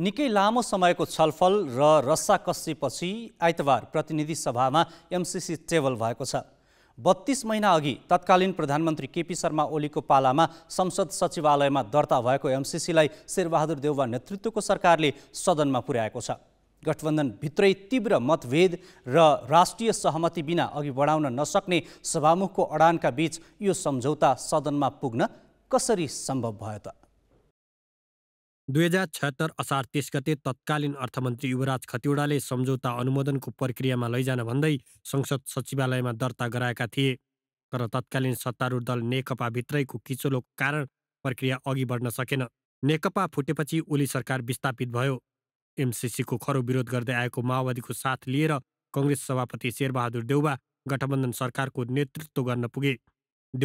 निकै लामो समयको छलफल र रस्साकस्सीपछि आइतबार प्रतिनिधि सभामा एमसिसी टेबल भएको छ महिना अघि तत्कालीन प्रधानमन्त्री केपी शर्मा ओलीको पालामा संसद सचिवालयमा दर्ता भएको एमसिसीलाई शेरबहादुर देउवा नेतृत्वको सरकारले सदनमा पुर्याएको छ गठबन्धनभित्रै तीव्र मतभेद र राष्ट्रिय सहमति बिना अघि बढाउन नसक्ने सभामुखको अडानका बीच यो सम्झौता सदनमा पुग्न कसरी सम्भव भयो त दुई हजार छत्तर असार तिस गते तत्कालीन अर्थमन्त्री युवराज खतिवड़ाले सम्झौता अनुमोदनको प्रक्रियामा लैजान भन्दै संसद सचिवालयमा दर्ता गराएका थिए तर तत्कालीन सत्तारूढ दल नेकपाभित्रैको किचोलो कारण प्रक्रिया अघि बढ्न सकेन नेकपा फुटेपछि ओली सरकार विस्थापित भयो एमसिसीको खरो विरोध गर्दै आएको माओवादीको साथ लिएर कङ्ग्रेस सभापति शेरबहादुर देउबा गठबन्धन सरकारको नेतृत्व गर्न पुगे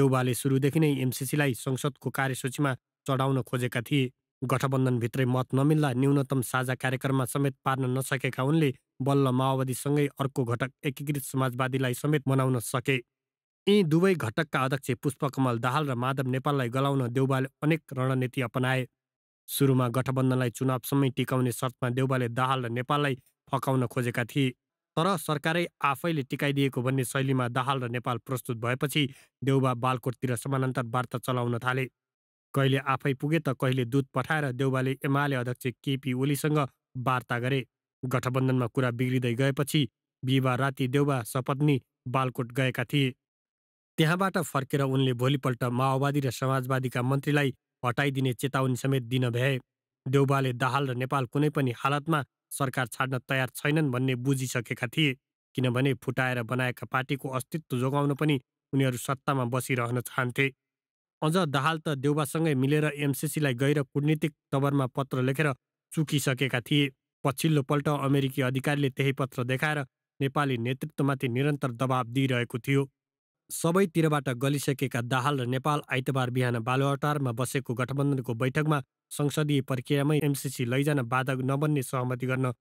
देउबाले सुरुदेखि नै एमसिसीलाई संसदको कार्यसूचीमा चढाउन खोजेका थिए गठबन्धनभित्रै मत नमिल्दा न्यूनतम साझा कार्यक्रममा समेत पार्न नसकेका उनले बल्ल माओवादीसँगै अर्को घटक एकीकृत समाजवादीलाई समेत मनाउन सके यी दुवै घटकका अध्यक्ष पुष्पकमल दाहाल र माधव नेपाललाई गलाउन देउबाले अनेक रणनीति अपनाए सुरुमा गठबन्धनलाई चुनावसम्मै टिकाउने शर्तमा देउबाले दाहाल र नेपाललाई फकाउन खोजेका थिए तर सरकारै आफैले टिकाइदिएको भन्ने शैलीमा दाहाल र नेपाल प्रस्तुत भएपछि देउबा बालकोटतिर समानान्तर वार्ता चलाउन थाले कहिले आफै पुगे त कहिले दूत पठाएर देउबाले एमाले अध्यक्ष केपी ओलीसँग वार्ता गरे गठबन्धनमा कुरा बिग्रिँदै गएपछि बिहिबार राति देउबा सपत्नी बालकोट गएका थिए त्यहाँबाट फर्केर उनले भोलिपल्ट माओवादी र समाजवादीका मन्त्रीलाई हटाइदिने चेतावनी समेत दिन भ्याए देउबाले दाहाल र नेपाल कुनै पनि हालतमा सरकार छाड्न तयार छैनन् भन्ने बुझिसकेका थिए किनभने फुटाएर बनाएका पार्टीको अस्तित्व जोगाउन पनि उनीहरू सत्तामा बसिरहन चाहन्थे अझ दाहाल त देउबासँगै मिलेर एमसिसीलाई गएर कुटनीतिक तवरमा पत्र लेखेर चुकिसकेका थिए पछिल्लोपल्ट अमेरिकी अधिकारीले त्यही पत्र देखाएर नेपाली नेतृत्वमाथि निरन्तर दबाब दिइरहेको थियो सबैतिरबाट गलिसकेका दाहाल र नेपाल आइतबार बिहान बालुवाटारमा बसेको गठबन्धनको बैठकमा संसदीय प्रक्रियामै एमसिसी लैजान बाधक नबन्ने सहमति गर्न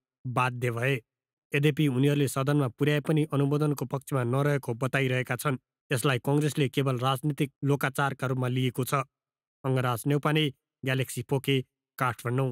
बाध्य भए यद्यपि उनीहरूले सदनमा पुर्याए पनि अनुमोदनको पक्षमा नरहेको बताइरहेका छन् यसलाई कङ्ग्रेसले केवल राजनीतिक लोकाचारका रूपमा लिएको छ अङ्गराज नेउपाने ग्यालेक्सी पोके काठमाडौँ